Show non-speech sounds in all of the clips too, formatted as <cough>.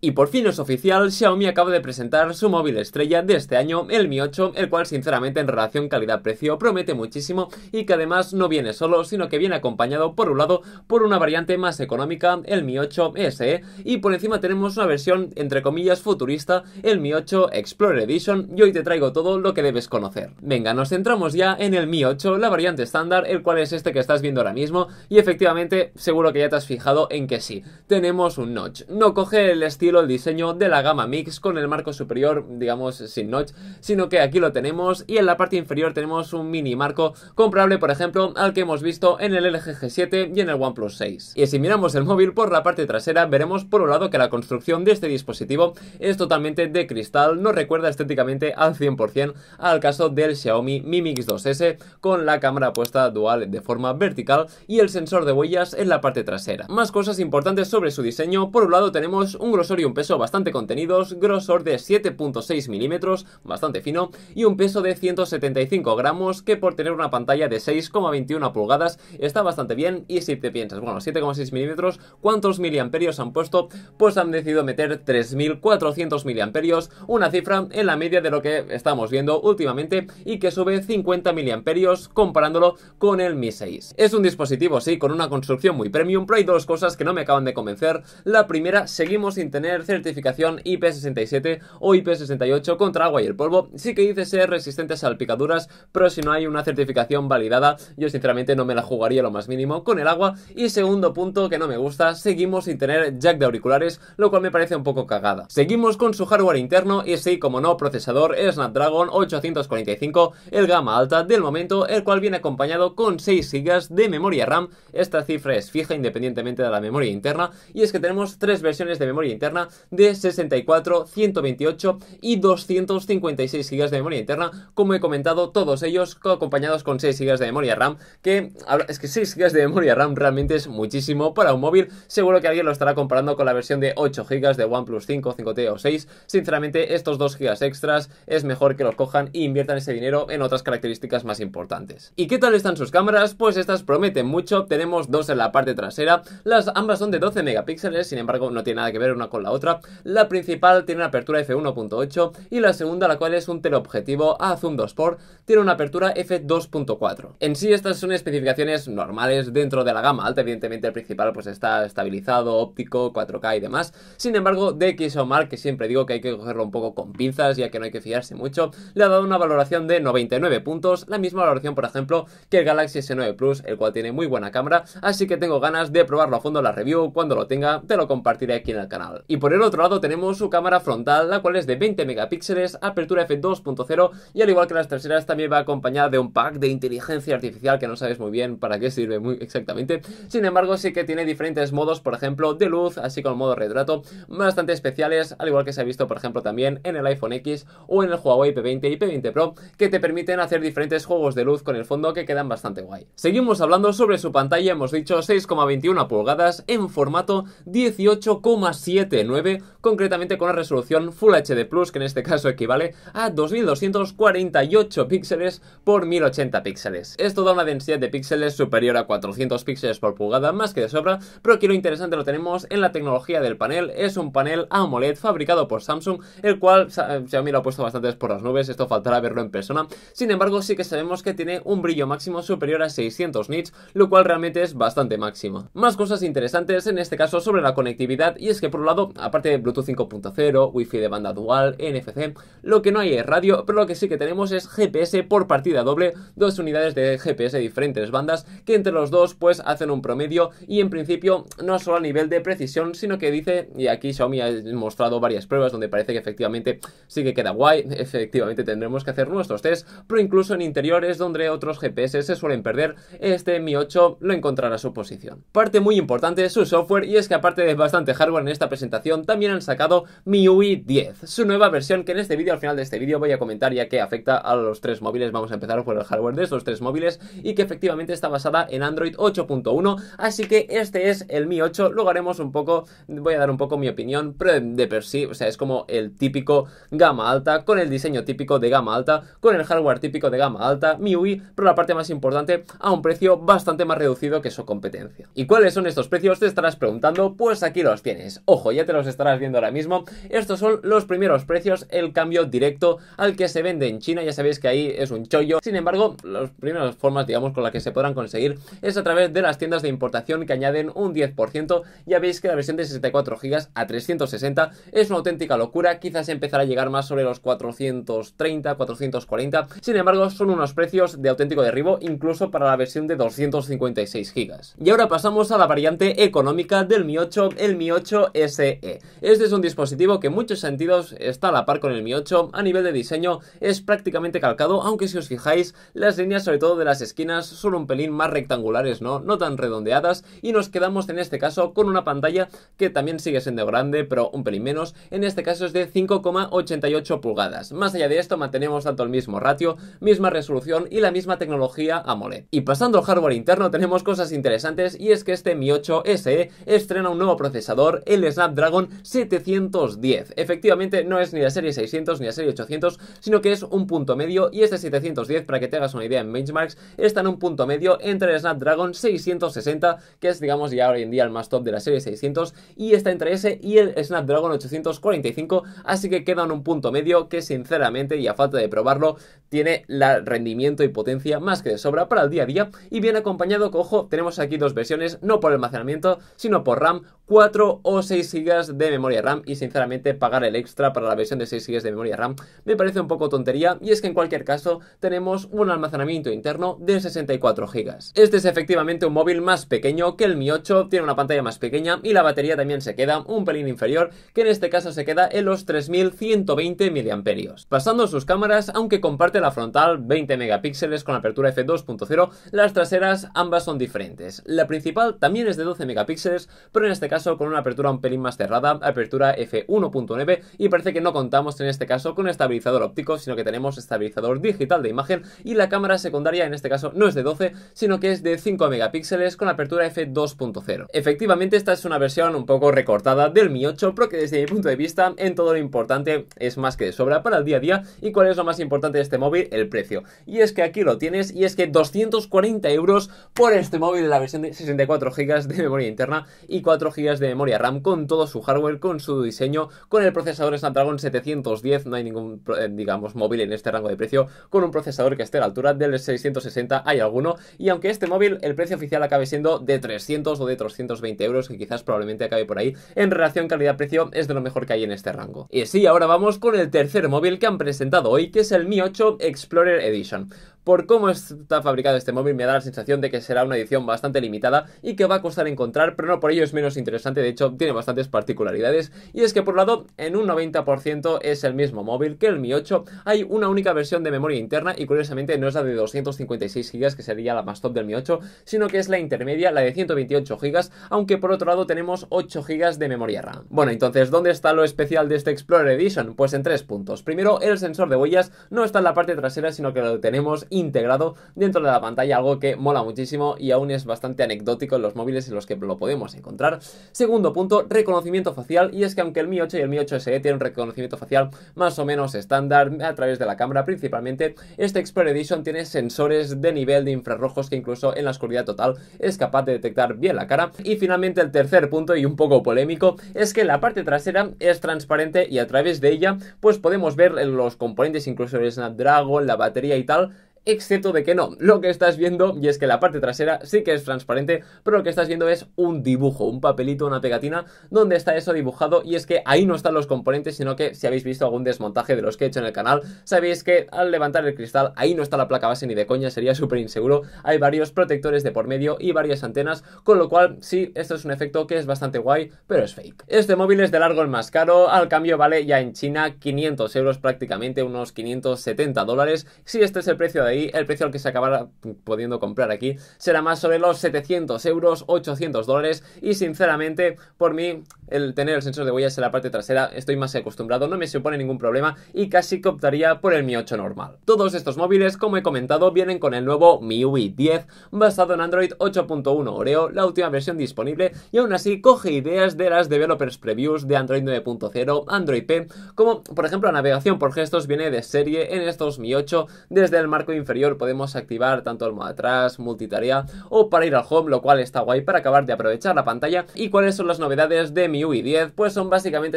Y por fin es oficial, Xiaomi acaba de presentar su móvil estrella de este año, el Mi 8, el cual sinceramente en relación calidad-precio promete muchísimo y que además no viene solo, sino que viene acompañado por un lado por una variante más económica, el Mi 8 SE, y por encima tenemos una versión entre comillas futurista, el Mi 8 Explorer Edition, y hoy te traigo todo lo que debes conocer. Venga, nos centramos ya en el Mi 8, la variante estándar, el cual es este que estás viendo ahora mismo, y efectivamente seguro que ya te has fijado en que sí, tenemos un notch, no coge el estilo el diseño de la gama Mix con el marco superior, digamos, sin notch, sino que aquí lo tenemos y en la parte inferior tenemos un mini marco comparable, por ejemplo, al que hemos visto en el LG G7 y en el OnePlus 6. Y si miramos el móvil por la parte trasera, veremos por un lado que la construcción de este dispositivo es totalmente de cristal, no recuerda estéticamente al 100% al caso del Xiaomi Mi Mix 2S con la cámara puesta dual de forma vertical y el sensor de huellas en la parte trasera. Más cosas importantes sobre su diseño, por un lado tenemos un grosor y un peso bastante contenidos, grosor de 7.6 milímetros, bastante fino, y un peso de 175 gramos, que por tener una pantalla de 6,21 pulgadas está bastante bien. Y si te piensas, bueno, 7,6 milímetros, ¿cuántos miliamperios han puesto? Pues han decidido meter 3.400 miliamperios, una cifra en la media de lo que estamos viendo últimamente y que sube 50 miliamperios comparándolo con el Mi 6. Es un dispositivo, sí, con una construcción muy premium, pero hay dos cosas que no me acaban de convencer. La primera, seguimos sin tener certificación IP67 o IP68 contra agua y el polvo, sí que dice ser resistente a salpicaduras, pero si no hay una certificación validada, yo sinceramente no me la jugaría lo más mínimo con el agua. Y segundo punto que no me gusta, seguimos sin tener jack de auriculares, lo cual me parece un poco cagada. Seguimos con su hardware interno y sí, como no, procesador Snapdragon 845, el gama alta del momento, el cual viene acompañado con 6 GB de memoria RAM. Esta cifra es fija independientemente de la memoria interna y es que tenemos tres versiones de memoria interna de 64, 128 y 256 GB de memoria interna, como he comentado, todos ellos acompañados con 6 GB de memoria RAM, que es que 6 GB de memoria RAM realmente es muchísimo para un móvil, seguro que alguien lo estará comparando con la versión de 8 GB de OnePlus 5, 5T o 6, sinceramente estos 2 GB extras es mejor que los cojan e inviertan ese dinero en otras características más importantes. ¿Y qué tal están sus cámaras? Pues estas prometen mucho, tenemos dos en la parte trasera, las ambas son de 12 megapíxeles, sin embargo no tiene nada que ver una con la otra. La principal tiene una apertura f1.8 y la segunda, la cual es un teleobjetivo a zoom 2 x tiene una apertura f2.4. En sí, estas son especificaciones normales dentro de la gama alta. Evidentemente, el principal pues está estabilizado, óptico, 4K y demás. Sin embargo, DxOMark, que siempre digo que hay que cogerlo un poco con pinzas, ya que no hay que fiarse mucho, le ha dado una valoración de 99 puntos, la misma valoración, por ejemplo, que el Galaxy S9 Plus, el cual tiene muy buena cámara, así que tengo ganas de probarlo a fondo en la review, cuando lo tenga te lo compartiré aquí en el canal. Y por el otro lado tenemos su cámara frontal, la cual es de 20 megapíxeles, apertura f2.0 y al igual que las terceras también va acompañada de un pack de inteligencia artificial que no sabes muy bien para qué sirve muy exactamente. Sin embargo, sí que tiene diferentes modos, por ejemplo, de luz, así como el modo retrato, bastante especiales, al igual que se ha visto, por ejemplo, también en el iPhone X o en el Huawei P20 y P20 Pro, que te permiten hacer diferentes juegos de luz con el fondo que quedan bastante guay. Seguimos hablando sobre su pantalla, hemos dicho 6,21 pulgadas en formato 18,7 9, concretamente con la resolución Full HD Plus, que en este caso equivale a 2248 píxeles por 1080 píxeles. Esto da una densidad de píxeles superior a 400 píxeles por pulgada, más que de sobra, pero aquí lo interesante lo tenemos en la tecnología del panel. Es un panel AMOLED fabricado por Samsung, el cual Xiaomi lo ha puesto bastantes por las nubes, esto faltará verlo en persona. Sin embargo, sí que sabemos que tiene un brillo máximo superior a 600 nits, lo cual realmente es bastante máximo. Más cosas interesantes en este caso sobre la conectividad, y es que por un lado aparte de Bluetooth 5.0, Wi-Fi de banda dual, NFC, lo que no hay es radio, pero lo que sí que tenemos es GPS por partida doble, dos unidades de GPS de diferentes bandas que entre los dos pues hacen un promedio y en principio no solo a nivel de precisión, sino que dice, y aquí Xiaomi ha mostrado varias pruebas donde parece que efectivamente sí que queda guay, <laughs> efectivamente tendremos que hacer nuestros test, pero incluso en interiores donde otros GPS se suelen perder, este Mi 8 lo encontrará su posición. Parte muy importante de su software y es que aparte de bastante hardware en esta presentación, también han sacado MIUI 10, su nueva versión que en este vídeo, al final de este vídeo, voy a comentar ya que afecta a los tres móviles. Vamos a empezar por el hardware de estos tres móviles y que efectivamente está basada en Android 8.1. Así que este es el Mi 8. Luego haremos un poco, voy a dar un poco mi opinión, pero de per sí, o sea, es como el típico gama alta, con el diseño típico de gama alta, con el hardware típico de gama alta, MIUI, pero la parte más importante, a un precio bastante más reducido que su competencia. ¿Y cuáles son estos precios? Te estarás preguntando, pues aquí los tienes. Ojo, ya los estarás viendo ahora mismo. Estos son los primeros precios, el cambio directo al que se vende en China, ya sabéis que ahí es un chollo. Sin embargo, las primeras formas, digamos, con las que se podrán conseguir es a través de las tiendas de importación que añaden un 10%. Ya veis que la versión de 64 GB a 360 es una auténtica locura, quizás empezará a llegar más sobre los 430, 440. Sin embargo, son unos precios de auténtico derribo, incluso para la versión de 256 GB. Y ahora pasamos a la variante económica del Mi 8, el Mi 8 SE e. Este es un dispositivo que en muchos sentidos está a la par con el Mi 8, a nivel de diseño es prácticamente calcado, aunque si os fijáis, las líneas sobre todo de las esquinas son un pelín más rectangulares, ¿no? No tan redondeadas y nos quedamos en este caso con una pantalla que también sigue siendo grande, pero un pelín menos, en este caso es de 5,88 pulgadas. Más allá de esto mantenemos tanto el mismo ratio, misma resolución y la misma tecnología AMOLED. Y pasando al hardware interno tenemos cosas interesantes y es que este Mi 8 SE estrena un nuevo procesador, el Snapdragon 710. Efectivamente, no es ni la serie 600 ni la serie 800, sino que es un punto medio y este 710, para que te hagas una idea en benchmarks, está en un punto medio entre el Snapdragon 660, que es, digamos, ya hoy en día el más top de la serie 600, y está entre ese y el Snapdragon 845, así que queda en un punto medio que, sinceramente, y a falta de probarlo, tiene el rendimiento y potencia más que de sobra para el día a día y bien acompañado, que, ojo, tenemos aquí dos versiones, no por almacenamiento, sino por RAM 4 o 6 GB de memoria RAM y sinceramente pagar el extra para la versión de 6 GB de memoria RAM me parece un poco tontería y es que en cualquier caso tenemos un almacenamiento interno de 64 GB. Este es efectivamente un móvil más pequeño que el Mi 8, tiene una pantalla más pequeña y la batería también se queda un pelín inferior que en este caso se queda en los 3120 mAh. Pasando a sus cámaras, aunque comparte la frontal 20 megapíxeles con apertura f2.0, las traseras ambas son diferentes. La principal también es de 12 megapíxeles, pero en este caso con una apertura un pelín más cerrada apertura f1.9 y parece que no contamos en este caso con estabilizador óptico, sino que tenemos estabilizador digital de imagen y la cámara secundaria en este caso no es de 12, sino que es de 5 megapíxeles con apertura f2.0. Efectivamente esta es una versión un poco recortada del Mi 8 pero que desde mi punto de vista en todo lo importante es más que de sobra para el día a día y cuál es lo más importante de este móvil, el precio. Y es que aquí lo tienes y es que 240 euros por este móvil de la versión de 64 GB de memoria interna y 4 GB de memoria RAM con todo su hardware, con su diseño, con el procesador Snapdragon 710, no hay ningún, eh, digamos, móvil en este rango de precio, con un procesador que esté a la altura del 660, hay alguno, y aunque este móvil, el precio oficial acabe siendo de 300 o de 320 euros, que quizás probablemente acabe por ahí, en relación calidad-precio es de lo mejor que hay en este rango. Y sí, ahora vamos con el tercer móvil que han presentado hoy, que es el Mi 8 Explorer Edition. Por cómo está fabricado este móvil me da la sensación de que será una edición bastante limitada y que va a costar encontrar, pero no por ello es menos interesante, de hecho tiene bastantes particularidades y es que por un lado en un 90% es el mismo móvil que el Mi 8, hay una única versión de memoria interna y curiosamente no es la de 256 GB que sería la más top del Mi 8, sino que es la intermedia, la de 128 GB, aunque por otro lado tenemos 8 GB de memoria RAM. Bueno, entonces, ¿dónde está lo especial de este Explorer Edition? Pues en tres puntos. Primero, el sensor de huellas no está en la parte trasera, sino que lo tenemos integrado dentro de la pantalla, algo que mola muchísimo y aún es bastante anecdótico en los móviles en los que lo podemos encontrar. Segundo punto, reconocimiento facial, y es que aunque el Mi 8 y el Mi 8SE tienen un reconocimiento facial más o menos estándar a través de la cámara principalmente, este Explorer Edition tiene sensores de nivel de infrarrojos que incluso en la oscuridad total es capaz de detectar bien la cara. Y finalmente el tercer punto y un poco polémico es que la parte trasera es transparente y a través de ella pues podemos ver los componentes incluso el Snapdragon, la batería y tal excepto de que no, lo que estás viendo, y es que la parte trasera sí que es transparente, pero lo que estás viendo es un dibujo, un papelito, una pegatina, donde está eso dibujado, y es que ahí no están los componentes, sino que si habéis visto algún desmontaje de los que he hecho en el canal, sabéis que al levantar el cristal, ahí no está la placa base ni de coña, sería súper inseguro, hay varios protectores de por medio y varias antenas, con lo cual sí, esto es un efecto que es bastante guay, pero es fake. Este móvil es de largo el más caro, al cambio vale ya en China 500 euros prácticamente, unos 570 dólares, si este es el precio de ahí, el precio al que se acabará pudiendo comprar aquí será más sobre los 700 euros, 800 dólares y sinceramente por mí el tener el sensor de huellas en la parte trasera estoy más acostumbrado, no me supone ningún problema y casi que optaría por el Mi 8 normal. Todos estos móviles, como he comentado, vienen con el nuevo MIUI 10 basado en Android 8.1 Oreo, la última versión disponible y aún así coge ideas de las developers previews de Android 9.0, Android P, como por ejemplo la navegación por gestos viene de serie en estos Mi 8 desde el marco inferior podemos activar tanto el modo atrás, multitarea o para ir al home, lo cual está guay para acabar de aprovechar la pantalla. ¿Y cuáles son las novedades de mi MIUI 10? Pues son básicamente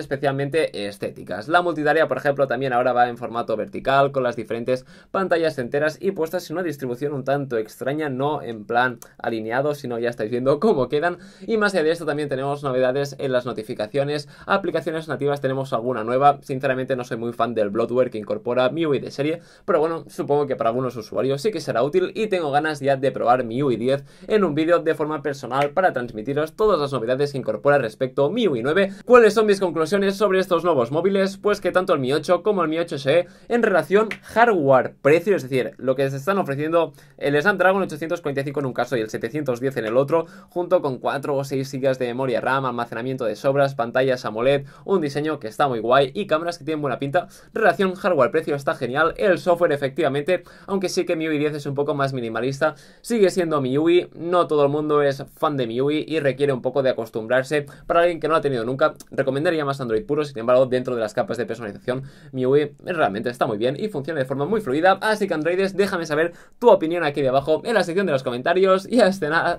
especialmente estéticas. La multitarea, por ejemplo, también ahora va en formato vertical con las diferentes pantallas enteras y puestas en una distribución un tanto extraña, no en plan alineado, sino ya estáis viendo cómo quedan. Y más allá de esto también tenemos novedades en las notificaciones, aplicaciones nativas, tenemos alguna nueva. Sinceramente no soy muy fan del bloatware que incorpora MIUI de serie, pero bueno, supongo que para algunos usuarios sí que será útil y tengo ganas ya de probar mi ui 10 en un vídeo de forma personal para transmitiros todas las novedades que incorpora respecto a ui 9. ¿Cuáles son mis conclusiones sobre estos nuevos móviles? Pues que tanto el Mi 8 como el Mi 8 SE en relación hardware-precio, es decir, lo que se están ofreciendo el Snapdragon 845 en un caso y el 710 en el otro, junto con 4 o 6 GB de memoria RAM, almacenamiento de sobras, pantallas AMOLED, un diseño que está muy guay y cámaras que tienen buena pinta. Relación hardware-precio está genial, el software efectivamente, aunque aunque sí que MIUI 10 es un poco más minimalista, sigue siendo MIUI, no todo el mundo es fan de MIUI y requiere un poco de acostumbrarse. Para alguien que no lo ha tenido nunca, recomendaría más Android puro, sin embargo, dentro de las capas de personalización, MIUI realmente está muy bien y funciona de forma muy fluida, así que Androides, déjame saber tu opinión aquí debajo en la sección de los comentarios y hasta nada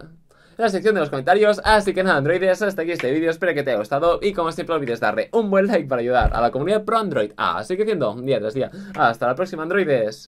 en la sección de los comentarios. Así que nada, androides, hasta aquí este vídeo. Espero que te haya gustado. Y como siempre, no olvides darle un buen like para ayudar a la comunidad pro Android que siendo un día tras día. Hasta la próxima, androides.